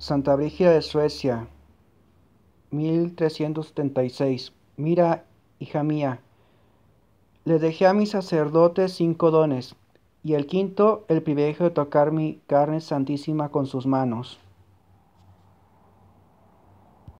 Santa Brígida de Suecia, 1376. Mira, hija mía, le dejé a mis sacerdotes cinco dones, y el quinto el privilegio de tocar mi carne santísima con sus manos.